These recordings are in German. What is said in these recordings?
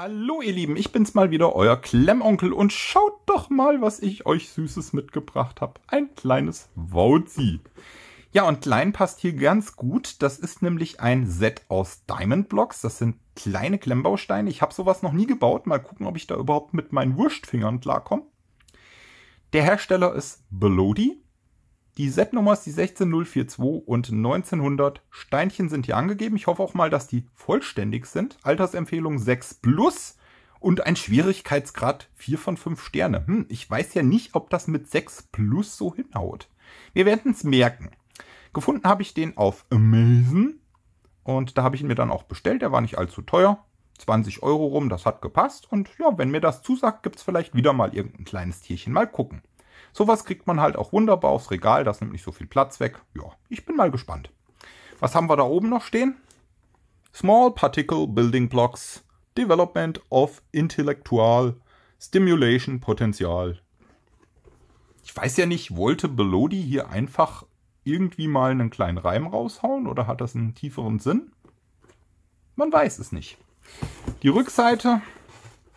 Hallo ihr Lieben, ich bin's mal wieder, euer Klemmonkel und schaut doch mal, was ich euch Süßes mitgebracht habe. Ein kleines Wauzi. Ja, und klein passt hier ganz gut. Das ist nämlich ein Set aus Diamond Blocks. Das sind kleine Klemmbausteine. Ich habe sowas noch nie gebaut. Mal gucken, ob ich da überhaupt mit meinen Wurstfingern klarkomme. Der Hersteller ist Belodi die Setnummer ist die 16042 und 1900. Steinchen sind hier angegeben. Ich hoffe auch mal, dass die vollständig sind. Altersempfehlung 6 plus und ein Schwierigkeitsgrad 4 von 5 Sterne. Hm, ich weiß ja nicht, ob das mit 6 plus so hinhaut. Wir werden es merken. Gefunden habe ich den auf Amazon und da habe ich ihn mir dann auch bestellt. Der war nicht allzu teuer. 20 Euro rum, das hat gepasst. Und ja, wenn mir das zusagt, gibt es vielleicht wieder mal irgendein kleines Tierchen. Mal gucken. Sowas kriegt man halt auch wunderbar aufs Regal, das nimmt nicht so viel Platz weg. Ja, ich bin mal gespannt. Was haben wir da oben noch stehen? Small Particle Building Blocks Development of Intellectual Stimulation Potential. Ich weiß ja nicht, wollte Belodi hier einfach irgendwie mal einen kleinen Reim raushauen oder hat das einen tieferen Sinn? Man weiß es nicht. Die Rückseite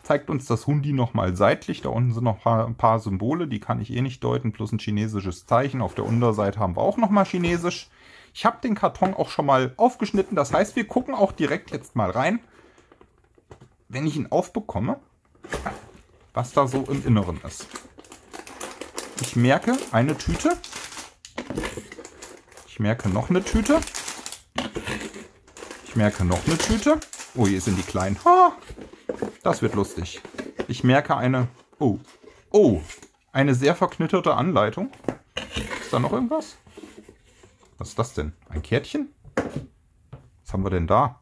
zeigt uns das Hundi nochmal seitlich. Da unten sind noch ein paar Symbole, die kann ich eh nicht deuten, plus ein chinesisches Zeichen. Auf der Unterseite haben wir auch nochmal chinesisch. Ich habe den Karton auch schon mal aufgeschnitten. Das heißt, wir gucken auch direkt jetzt mal rein, wenn ich ihn aufbekomme, was da so im Inneren ist. Ich merke eine Tüte. Ich merke noch eine Tüte. Ich merke noch eine Tüte. Oh, hier sind die kleinen. Ha! Das wird lustig. Ich merke eine... Oh. Oh. Eine sehr verknitterte Anleitung. Ist da noch irgendwas? Was ist das denn? Ein Kärtchen? Was haben wir denn da?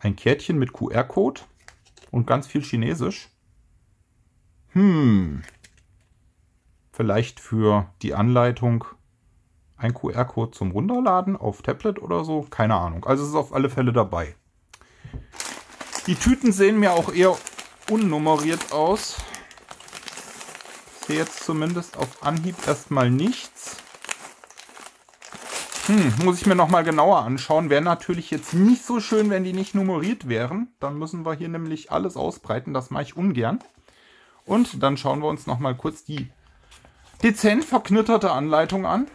Ein Kärtchen mit QR-Code und ganz viel Chinesisch. Hm. Vielleicht für die Anleitung ein QR-Code zum Runterladen auf Tablet oder so. Keine Ahnung. Also es ist auf alle Fälle dabei. Die Tüten sehen mir auch eher unnummeriert aus. Ich sehe jetzt zumindest auf Anhieb erstmal nichts. Hm, muss ich mir nochmal genauer anschauen. Wäre natürlich jetzt nicht so schön, wenn die nicht nummeriert wären. Dann müssen wir hier nämlich alles ausbreiten. Das mache ich ungern. Und dann schauen wir uns nochmal kurz die dezent verknitterte Anleitung an.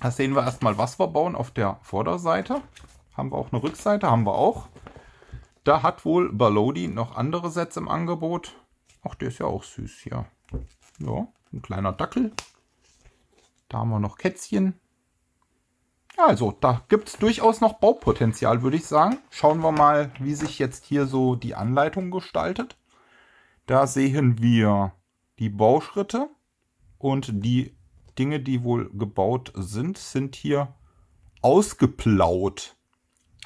Da sehen wir erstmal, was wir bauen auf der Vorderseite. Haben wir auch eine Rückseite? Haben wir auch. Da hat wohl Balodi noch andere Sets im Angebot. Ach, der ist ja auch süß, hier. Ja, ein kleiner Dackel. Da haben wir noch Kätzchen. Also, da gibt es durchaus noch Baupotenzial, würde ich sagen. Schauen wir mal, wie sich jetzt hier so die Anleitung gestaltet. Da sehen wir die Bauschritte und die Dinge, die wohl gebaut sind, sind hier ausgeplaut.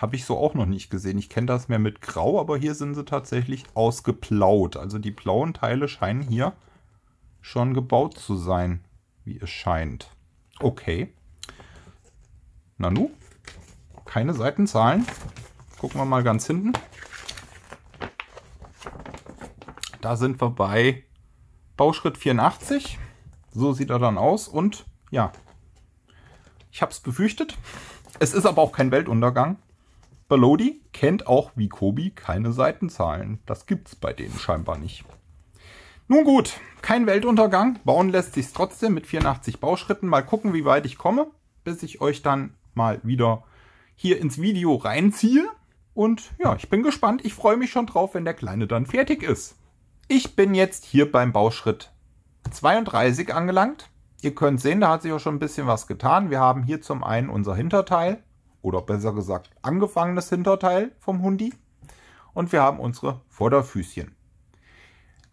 Habe ich so auch noch nicht gesehen. Ich kenne das mehr mit Grau, aber hier sind sie tatsächlich ausgeplaut. Also die blauen Teile scheinen hier schon gebaut zu sein, wie es scheint. Okay. Nanu, keine Seitenzahlen. Gucken wir mal ganz hinten. Da sind wir bei Bauschritt 84. So sieht er dann aus und ja, ich habe es befürchtet. Es ist aber auch kein Weltuntergang. Balodi kennt auch wie Kobi keine Seitenzahlen. Das gibt's bei denen scheinbar nicht. Nun gut, kein Weltuntergang. Bauen lässt sich's trotzdem mit 84 Bauschritten. Mal gucken, wie weit ich komme, bis ich euch dann mal wieder hier ins Video reinziehe. Und ja, ich bin gespannt. Ich freue mich schon drauf, wenn der Kleine dann fertig ist. Ich bin jetzt hier beim Bauschritt 32 angelangt. Ihr könnt sehen, da hat sich auch schon ein bisschen was getan. Wir haben hier zum einen unser Hinterteil oder besser gesagt angefangenes Hinterteil vom Hundi und wir haben unsere Vorderfüßchen.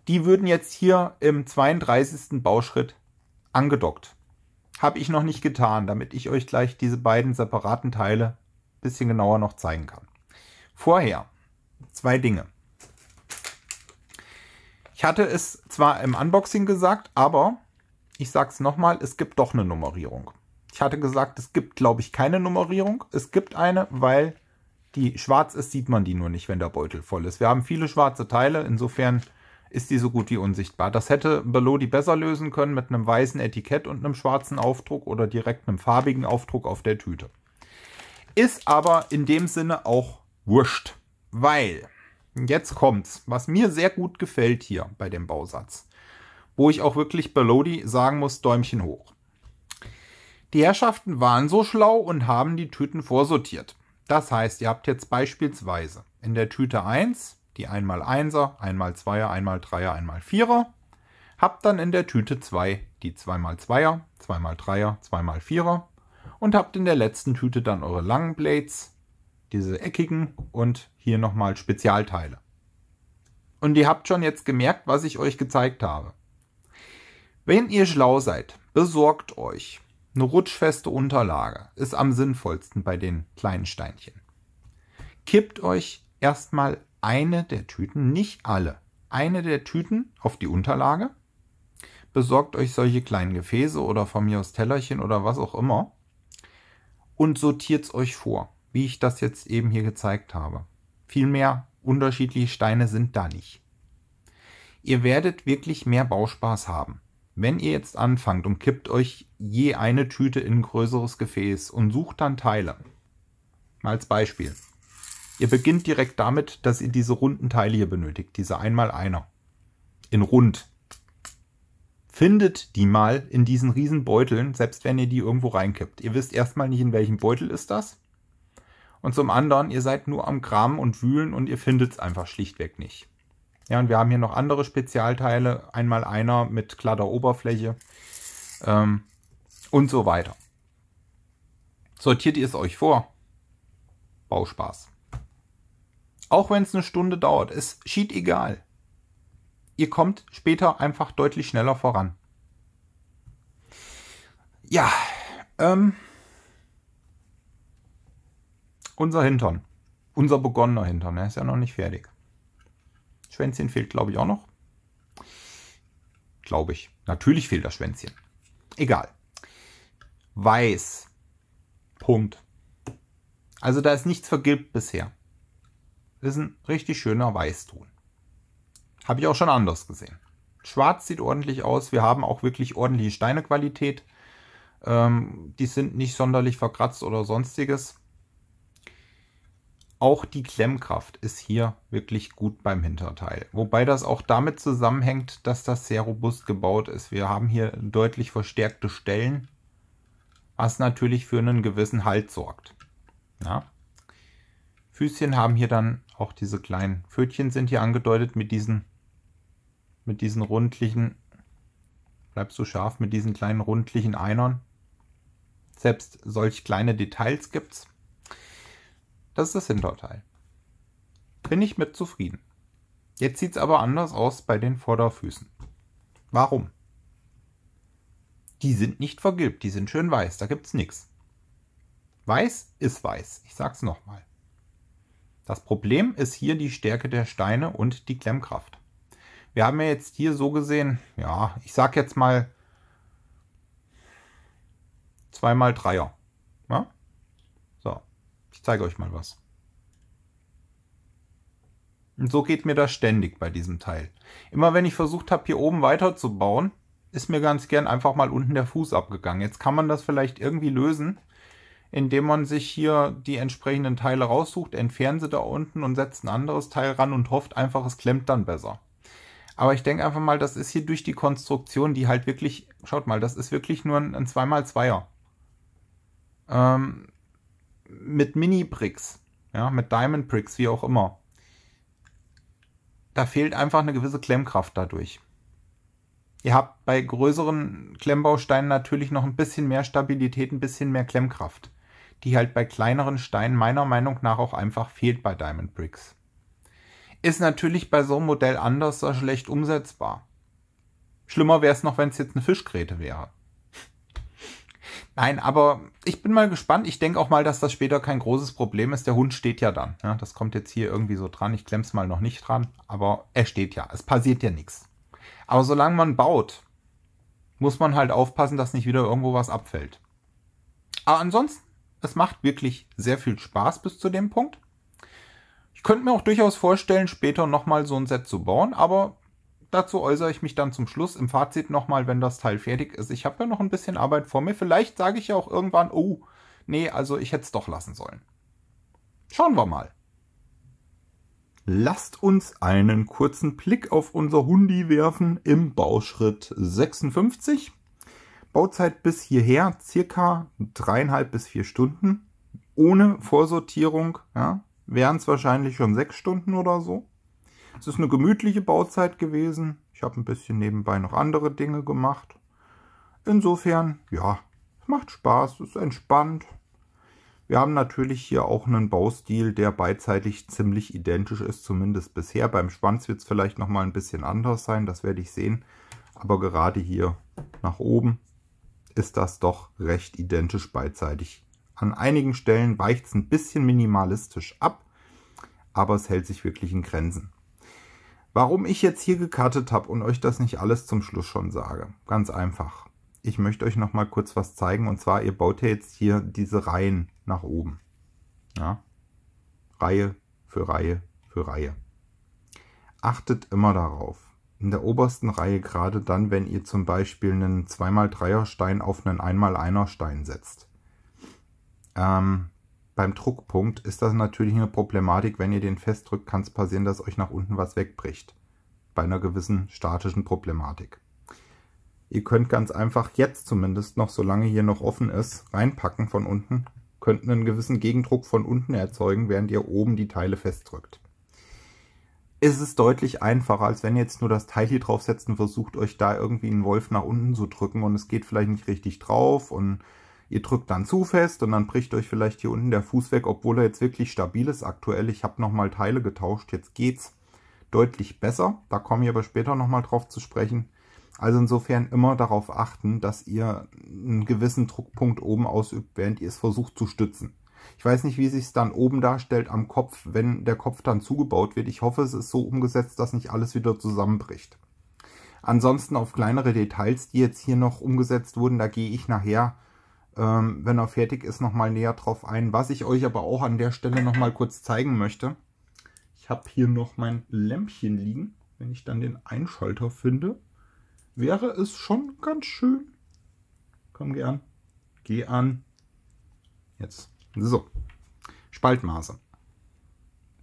Die würden jetzt hier im 32. Bauschritt angedockt. Habe ich noch nicht getan, damit ich euch gleich diese beiden separaten Teile ein bisschen genauer noch zeigen kann. Vorher zwei Dinge. Ich hatte es zwar im Unboxing gesagt, aber ich sage es nochmal, es gibt doch eine Nummerierung. Ich hatte gesagt, es gibt, glaube ich, keine Nummerierung. Es gibt eine, weil die schwarz ist, sieht man die nur nicht, wenn der Beutel voll ist. Wir haben viele schwarze Teile, insofern ist die so gut wie unsichtbar. Das hätte Belodi besser lösen können mit einem weißen Etikett und einem schwarzen Aufdruck oder direkt einem farbigen Aufdruck auf der Tüte. Ist aber in dem Sinne auch wurscht, weil jetzt kommt's, was mir sehr gut gefällt hier bei dem Bausatz, wo ich auch wirklich Belodi sagen muss, Däumchen hoch. Die Herrschaften waren so schlau und haben die Tüten vorsortiert. Das heißt, ihr habt jetzt beispielsweise in der Tüte 1 die 1x1er, 1x2er, 1x3er, 1x4er. Habt dann in der Tüte 2 die 2x2er, 2x3er, 2x4er. Und habt in der letzten Tüte dann eure langen Blades, diese eckigen und hier nochmal Spezialteile. Und ihr habt schon jetzt gemerkt, was ich euch gezeigt habe. Wenn ihr schlau seid, besorgt euch eine rutschfeste Unterlage ist am sinnvollsten bei den kleinen Steinchen. Kippt euch erstmal eine der Tüten, nicht alle, eine der Tüten auf die Unterlage. Besorgt euch solche kleinen Gefäße oder von mir aus Tellerchen oder was auch immer und sortiert es euch vor, wie ich das jetzt eben hier gezeigt habe. Viel mehr unterschiedliche Steine sind da nicht. Ihr werdet wirklich mehr Bauspaß haben. Wenn ihr jetzt anfangt und kippt euch je eine Tüte in ein größeres Gefäß und sucht dann Teile. Mal als Beispiel. Ihr beginnt direkt damit, dass ihr diese runden Teile hier benötigt, diese einmal einer. In rund. Findet die mal in diesen riesen Beuteln, selbst wenn ihr die irgendwo reinkippt. Ihr wisst erstmal nicht, in welchem Beutel ist das. Und zum anderen, ihr seid nur am Kramen und Wühlen und ihr findet es einfach schlichtweg nicht. Ja, und wir haben hier noch andere Spezialteile. Einmal einer mit glatter Oberfläche ähm, und so weiter. Sortiert ihr es euch vor. Bauspaß. Auch wenn es eine Stunde dauert, es schied egal. Ihr kommt später einfach deutlich schneller voran. Ja, ähm, unser Hintern. Unser begonnener Hintern, er ist ja noch nicht fertig. Schwänzchen fehlt, glaube ich, auch noch. Glaube ich. Natürlich fehlt das Schwänzchen. Egal. Weiß. Punkt. Also da ist nichts vergilbt bisher. ist ein richtig schöner Weißton. Habe ich auch schon anders gesehen. Schwarz sieht ordentlich aus. Wir haben auch wirklich ordentliche Steinequalität. Ähm, die sind nicht sonderlich verkratzt oder sonstiges. Auch die Klemmkraft ist hier wirklich gut beim Hinterteil. Wobei das auch damit zusammenhängt, dass das sehr robust gebaut ist. Wir haben hier deutlich verstärkte Stellen, was natürlich für einen gewissen Halt sorgt. Ja. Füßchen haben hier dann auch diese kleinen Pfötchen sind hier angedeutet mit diesen, mit diesen rundlichen, bleibst du scharf, mit diesen kleinen rundlichen Einern. Selbst solch kleine Details gibt es. Das ist das Hinterteil. Bin ich mit zufrieden. Jetzt sieht es aber anders aus bei den Vorderfüßen. Warum? Die sind nicht vergilbt, die sind schön weiß, da gibt es nichts. Weiß ist weiß, ich sag's nochmal. Das Problem ist hier die Stärke der Steine und die Klemmkraft. Wir haben ja jetzt hier so gesehen, ja, ich sag jetzt mal 2 x 3er. Ja? Ich zeige euch mal was. Und so geht mir das ständig bei diesem Teil. Immer wenn ich versucht habe, hier oben weiterzubauen, ist mir ganz gern einfach mal unten der Fuß abgegangen. Jetzt kann man das vielleicht irgendwie lösen, indem man sich hier die entsprechenden Teile raussucht, entfernt sie da unten und setzt ein anderes Teil ran und hofft einfach, es klemmt dann besser. Aber ich denke einfach mal, das ist hier durch die Konstruktion, die halt wirklich, schaut mal, das ist wirklich nur ein, ein 2x2er. Ähm, mit Mini-Bricks, ja, mit Diamond-Bricks, wie auch immer. Da fehlt einfach eine gewisse Klemmkraft dadurch. Ihr habt bei größeren Klemmbausteinen natürlich noch ein bisschen mehr Stabilität, ein bisschen mehr Klemmkraft, die halt bei kleineren Steinen meiner Meinung nach auch einfach fehlt bei Diamond Bricks. Ist natürlich bei so einem Modell anders oder schlecht umsetzbar. Schlimmer wäre es noch, wenn es jetzt eine Fischgräte wäre. Nein, aber ich bin mal gespannt. Ich denke auch mal, dass das später kein großes Problem ist. Der Hund steht ja dann. Ja, das kommt jetzt hier irgendwie so dran. Ich klemm's mal noch nicht dran, aber er steht ja. Es passiert ja nichts. Aber solange man baut, muss man halt aufpassen, dass nicht wieder irgendwo was abfällt. Aber ansonsten, es macht wirklich sehr viel Spaß bis zu dem Punkt. Ich könnte mir auch durchaus vorstellen, später nochmal so ein Set zu bauen, aber dazu äußere ich mich dann zum Schluss im Fazit nochmal, wenn das Teil fertig ist. Ich habe ja noch ein bisschen Arbeit vor mir. Vielleicht sage ich ja auch irgendwann, oh, nee, also ich hätte es doch lassen sollen. Schauen wir mal. Lasst uns einen kurzen Blick auf unser Hundi werfen im Bauschritt 56. Bauzeit bis hierher circa dreieinhalb bis vier Stunden. Ohne Vorsortierung ja, wären es wahrscheinlich schon sechs Stunden oder so. Es ist eine gemütliche Bauzeit gewesen. Ich habe ein bisschen nebenbei noch andere Dinge gemacht. Insofern, ja, es macht Spaß, es ist entspannt. Wir haben natürlich hier auch einen Baustil, der beidseitig ziemlich identisch ist, zumindest bisher. Beim Schwanz wird es vielleicht nochmal ein bisschen anders sein, das werde ich sehen. Aber gerade hier nach oben ist das doch recht identisch beidseitig. An einigen Stellen weicht es ein bisschen minimalistisch ab, aber es hält sich wirklich in Grenzen. Warum ich jetzt hier gekartet habe und euch das nicht alles zum Schluss schon sage. Ganz einfach. Ich möchte euch noch mal kurz was zeigen und zwar, ihr baut ja jetzt hier diese Reihen nach oben. Ja? Reihe für Reihe für Reihe. Achtet immer darauf. In der obersten Reihe, gerade dann, wenn ihr zum Beispiel einen 2x3er Stein auf einen 1x1er Stein setzt. Ähm, beim Druckpunkt ist das natürlich eine Problematik, wenn ihr den festdrückt, kann es passieren, dass euch nach unten was wegbricht. Bei einer gewissen statischen Problematik. Ihr könnt ganz einfach jetzt zumindest noch, solange hier noch offen ist, reinpacken von unten, könnt einen gewissen Gegendruck von unten erzeugen, während ihr oben die Teile festdrückt. Es ist deutlich einfacher, als wenn ihr jetzt nur das Teil hier draufsetzt und versucht, euch da irgendwie einen Wolf nach unten zu drücken und es geht vielleicht nicht richtig drauf und Ihr drückt dann zu fest und dann bricht euch vielleicht hier unten der Fuß weg, obwohl er jetzt wirklich stabil ist aktuell. Ich habe nochmal Teile getauscht, jetzt geht's deutlich besser. Da komme ich aber später nochmal drauf zu sprechen. Also insofern immer darauf achten, dass ihr einen gewissen Druckpunkt oben ausübt, während ihr es versucht zu stützen. Ich weiß nicht, wie sich es dann oben darstellt am Kopf, wenn der Kopf dann zugebaut wird. Ich hoffe, es ist so umgesetzt, dass nicht alles wieder zusammenbricht. Ansonsten auf kleinere Details, die jetzt hier noch umgesetzt wurden, da gehe ich nachher ähm, wenn er fertig ist, nochmal näher drauf ein. Was ich euch aber auch an der Stelle nochmal kurz zeigen möchte. Ich habe hier noch mein Lämpchen liegen. Wenn ich dann den Einschalter finde, wäre es schon ganz schön. Komm, geh an. Geh an. Jetzt. So. Spaltmaße.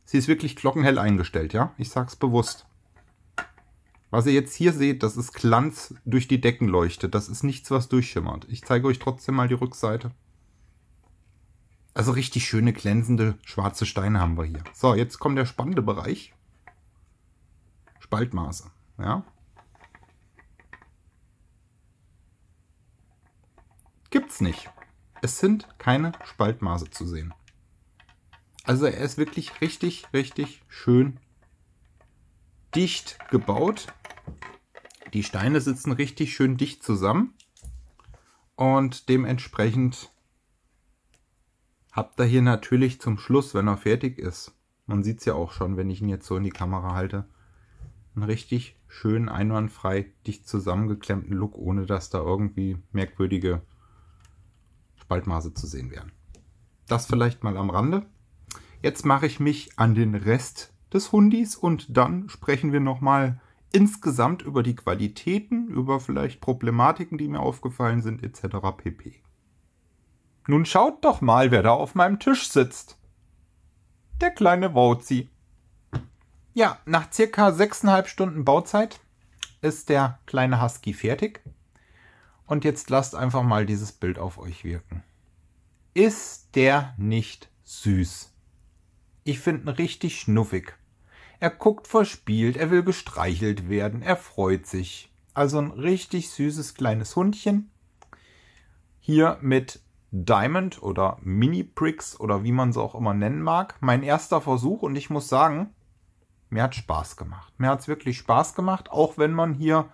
Sie ist wirklich glockenhell eingestellt, ja? Ich sag's bewusst. Was ihr jetzt hier seht, das ist Glanz durch die Deckenleuchte. Das ist nichts, was durchschimmert. Ich zeige euch trotzdem mal die Rückseite. Also richtig schöne glänzende schwarze Steine haben wir hier. So, jetzt kommt der spannende Bereich. Spaltmaße. Ja. Gibt's nicht. Es sind keine Spaltmaße zu sehen. Also er ist wirklich richtig, richtig schön dicht gebaut. Die Steine sitzen richtig schön dicht zusammen und dementsprechend habt ihr hier natürlich zum Schluss, wenn er fertig ist, man sieht es ja auch schon, wenn ich ihn jetzt so in die Kamera halte, einen richtig schön einwandfrei dicht zusammengeklemmten Look, ohne dass da irgendwie merkwürdige Spaltmaße zu sehen wären. Das vielleicht mal am Rande. Jetzt mache ich mich an den Rest des Hundis und dann sprechen wir nochmal insgesamt über die Qualitäten, über vielleicht Problematiken, die mir aufgefallen sind, etc. pp. Nun schaut doch mal, wer da auf meinem Tisch sitzt. Der kleine Wauzi. Ja, nach circa sechseinhalb Stunden Bauzeit ist der kleine Husky fertig. Und jetzt lasst einfach mal dieses Bild auf euch wirken. Ist der nicht süß? Ich finde ihn richtig schnuffig. Er guckt verspielt, er will gestreichelt werden, er freut sich. Also ein richtig süßes kleines Hundchen. Hier mit Diamond oder Mini Pricks oder wie man es auch immer nennen mag. Mein erster Versuch und ich muss sagen, mir hat Spaß gemacht. Mir hat es wirklich Spaß gemacht, auch wenn man hier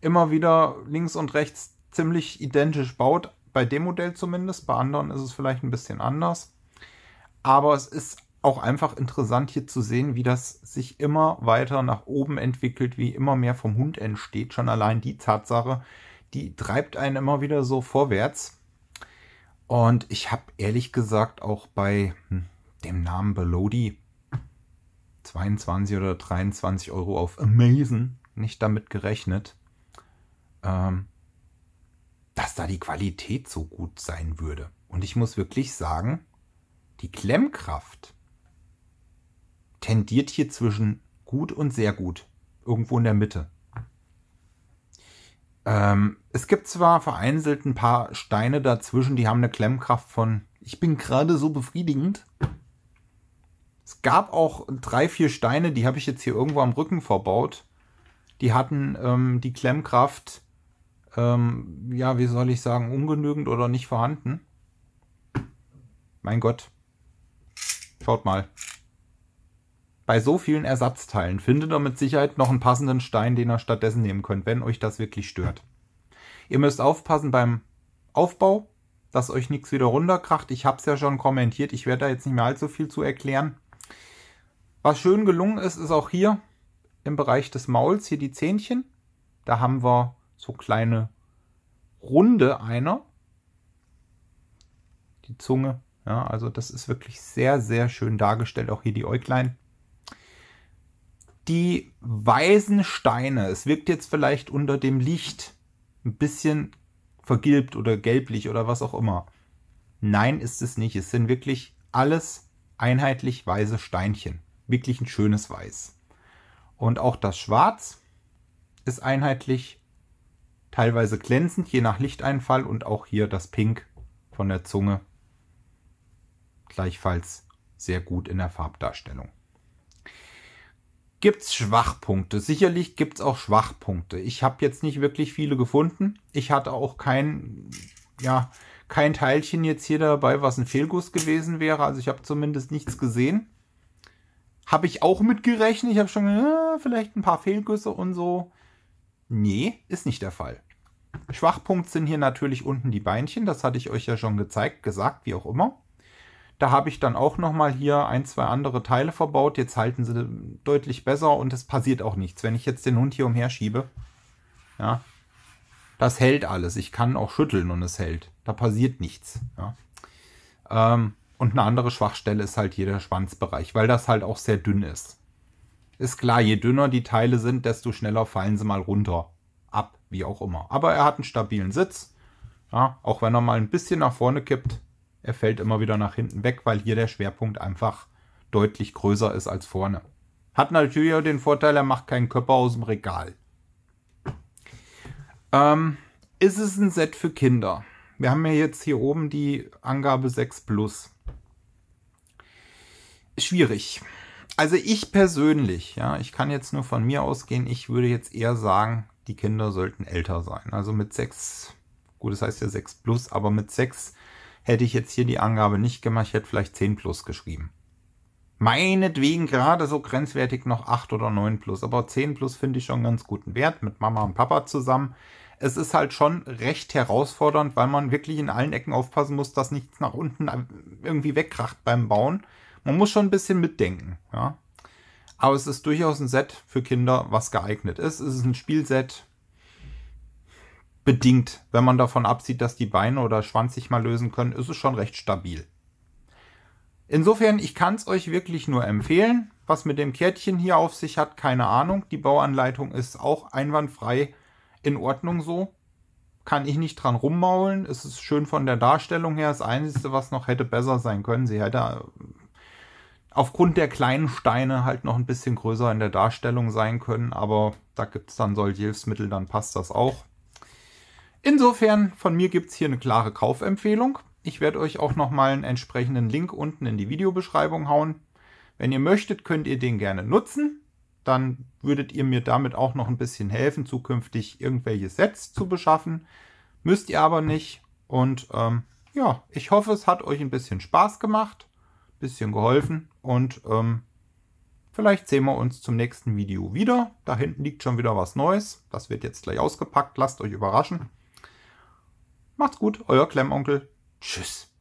immer wieder links und rechts ziemlich identisch baut. Bei dem Modell zumindest, bei anderen ist es vielleicht ein bisschen anders. Aber es ist auch einfach interessant hier zu sehen, wie das sich immer weiter nach oben entwickelt, wie immer mehr vom Hund entsteht. Schon allein die Tatsache, die treibt einen immer wieder so vorwärts. Und ich habe ehrlich gesagt auch bei hm, dem Namen Belodi 22 oder 23 Euro auf Amazon nicht damit gerechnet, ähm, dass da die Qualität so gut sein würde. Und ich muss wirklich sagen, die Klemmkraft tendiert hier zwischen gut und sehr gut. Irgendwo in der Mitte. Ähm, es gibt zwar vereinzelt ein paar Steine dazwischen, die haben eine Klemmkraft von ich bin gerade so befriedigend. Es gab auch drei, vier Steine, die habe ich jetzt hier irgendwo am Rücken verbaut. Die hatten ähm, die Klemmkraft, ähm, ja, wie soll ich sagen, ungenügend oder nicht vorhanden. Mein Gott. Schaut mal bei so vielen Ersatzteilen findet ihr mit Sicherheit noch einen passenden Stein, den ihr stattdessen nehmen könnt, wenn euch das wirklich stört. Ihr müsst aufpassen beim Aufbau, dass euch nichts wieder runterkracht. Ich habe es ja schon kommentiert, ich werde da jetzt nicht mehr allzu viel zu erklären. Was schön gelungen ist, ist auch hier im Bereich des Mauls, hier die Zähnchen. Da haben wir so kleine Runde einer. Die Zunge. Ja, also das ist wirklich sehr, sehr schön dargestellt. Auch hier die Äuglein die weißen Steine, es wirkt jetzt vielleicht unter dem Licht ein bisschen vergilbt oder gelblich oder was auch immer. Nein, ist es nicht. Es sind wirklich alles einheitlich weiße Steinchen. Wirklich ein schönes Weiß. Und auch das Schwarz ist einheitlich, teilweise glänzend, je nach Lichteinfall und auch hier das Pink von der Zunge gleichfalls sehr gut in der Farbdarstellung gibt es Schwachpunkte. Sicherlich gibt es auch Schwachpunkte. Ich habe jetzt nicht wirklich viele gefunden. Ich hatte auch kein, ja, kein Teilchen jetzt hier dabei, was ein Fehlguss gewesen wäre. Also ich habe zumindest nichts gesehen. Habe ich auch mitgerechnet. Ich habe schon äh, vielleicht ein paar Fehlgüsse und so. Nee, ist nicht der Fall. Schwachpunkt sind hier natürlich unten die Beinchen. Das hatte ich euch ja schon gezeigt, gesagt, wie auch immer. Da habe ich dann auch nochmal hier ein, zwei andere Teile verbaut. Jetzt halten sie deutlich besser und es passiert auch nichts. Wenn ich jetzt den Hund hier umher schiebe, ja, das hält alles. Ich kann auch schütteln und es hält. Da passiert nichts. Ja. Ähm, und eine andere Schwachstelle ist halt hier der Schwanzbereich, weil das halt auch sehr dünn ist. Ist klar, je dünner die Teile sind, desto schneller fallen sie mal runter. Ab, wie auch immer. Aber er hat einen stabilen Sitz. Ja, auch wenn er mal ein bisschen nach vorne kippt, er fällt immer wieder nach hinten weg, weil hier der Schwerpunkt einfach deutlich größer ist als vorne. Hat natürlich auch den Vorteil, er macht keinen Körper aus dem Regal. Ähm, ist es ein Set für Kinder? Wir haben ja jetzt hier oben die Angabe 6 Plus. Schwierig. Also ich persönlich, ja, ich kann jetzt nur von mir ausgehen, ich würde jetzt eher sagen, die Kinder sollten älter sein. Also mit 6, gut, das heißt ja 6 Plus, aber mit 6 hätte ich jetzt hier die Angabe nicht gemacht, ich hätte vielleicht 10 plus geschrieben. Meinetwegen gerade so grenzwertig noch 8 oder 9 plus, aber 10 plus finde ich schon ganz guten Wert mit Mama und Papa zusammen. Es ist halt schon recht herausfordernd, weil man wirklich in allen Ecken aufpassen muss, dass nichts nach unten irgendwie wegkracht beim Bauen. Man muss schon ein bisschen mitdenken, ja. Aber es ist durchaus ein Set für Kinder, was geeignet ist. Es ist ein Spielset, bedingt, wenn man davon absieht, dass die Beine oder Schwanz sich mal lösen können, ist es schon recht stabil. Insofern, ich kann es euch wirklich nur empfehlen. Was mit dem Kärtchen hier auf sich hat, keine Ahnung. Die Bauanleitung ist auch einwandfrei in Ordnung so. Kann ich nicht dran rummaulen. Es ist schön von der Darstellung her. Das Einzige, was noch hätte besser sein können, sie hätte äh, aufgrund der kleinen Steine halt noch ein bisschen größer in der Darstellung sein können. Aber da gibt es dann solche Hilfsmittel, dann passt das auch. Insofern, von mir gibt es hier eine klare Kaufempfehlung. Ich werde euch auch nochmal einen entsprechenden Link unten in die Videobeschreibung hauen. Wenn ihr möchtet, könnt ihr den gerne nutzen. Dann würdet ihr mir damit auch noch ein bisschen helfen, zukünftig irgendwelche Sets zu beschaffen. Müsst ihr aber nicht. Und ähm, ja, ich hoffe, es hat euch ein bisschen Spaß gemacht, ein bisschen geholfen und ähm, vielleicht sehen wir uns zum nächsten Video wieder. Da hinten liegt schon wieder was Neues. Das wird jetzt gleich ausgepackt. Lasst euch überraschen. Macht's gut, euer Klemmonkel. Tschüss.